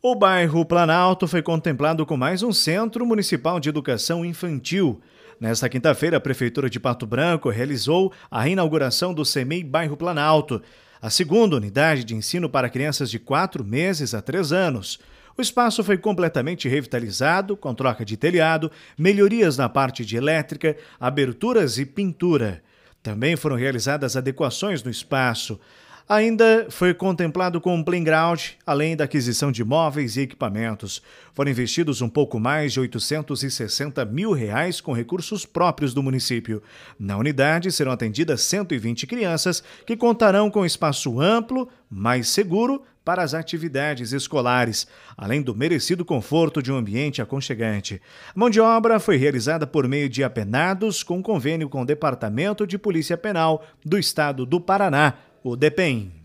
O bairro Planalto foi contemplado com mais um Centro Municipal de Educação Infantil. Nesta quinta-feira, a Prefeitura de Pato Branco realizou a inauguração do CEMEI Bairro Planalto, a segunda unidade de ensino para crianças de 4 meses a 3 anos. O espaço foi completamente revitalizado, com troca de telhado, melhorias na parte de elétrica, aberturas e pintura. Também foram realizadas adequações no espaço. Ainda foi contemplado com um playground, além da aquisição de móveis e equipamentos. Foram investidos um pouco mais de 860 mil reais com recursos próprios do município. Na unidade serão atendidas 120 crianças que contarão com espaço amplo, mais seguro para as atividades escolares, além do merecido conforto de um ambiente aconchegante. A mão de obra foi realizada por meio de apenados com convênio com o Departamento de Polícia Penal do Estado do Paraná o DPEM,